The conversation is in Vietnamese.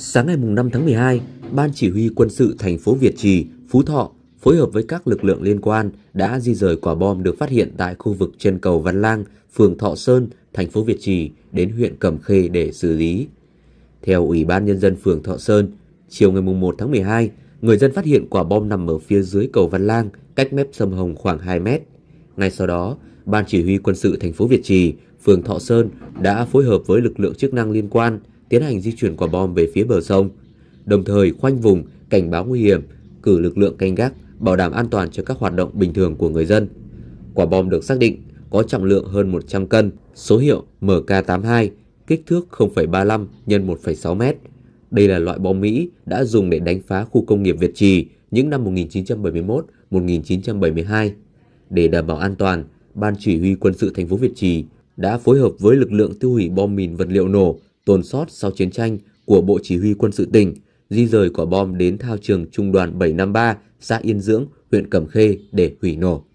Sáng ngày 5 tháng 12, Ban Chỉ huy quân sự thành phố Việt Trì, Phú Thọ phối hợp với các lực lượng liên quan đã di rời quả bom được phát hiện tại khu vực trên cầu Văn Lang, phường Thọ Sơn, thành phố Việt Trì đến huyện Cẩm Khê để xử lý. Theo Ủy ban Nhân dân phường Thọ Sơn, chiều ngày 1 tháng 12, người dân phát hiện quả bom nằm ở phía dưới cầu Văn Lang, cách mép sông Hồng khoảng 2 mét. Ngay sau đó, Ban Chỉ huy quân sự thành phố Việt Trì, phường Thọ Sơn đã phối hợp với lực lượng chức năng liên quan – tiến hành di chuyển quả bom về phía bờ sông, đồng thời khoanh vùng, cảnh báo nguy hiểm, cử lực lượng canh gác, bảo đảm an toàn cho các hoạt động bình thường của người dân. Quả bom được xác định có trọng lượng hơn 100 cân, số hiệu MK82, kích thước 0,35 x 1,6 m. Đây là loại bom Mỹ đã dùng để đánh phá khu công nghiệp Việt Trì những năm 1971-1972. Để đảm bảo an toàn, Ban Chỉ huy Quân sự thành phố Việt Trì đã phối hợp với lực lượng tiêu hủy bom mìn vật liệu nổ tồn sót sau chiến tranh của Bộ Chỉ huy quân sự tỉnh, di rời quả bom đến thao trường Trung đoàn 753, xã Yên Dưỡng, huyện Cẩm Khê để hủy nổ.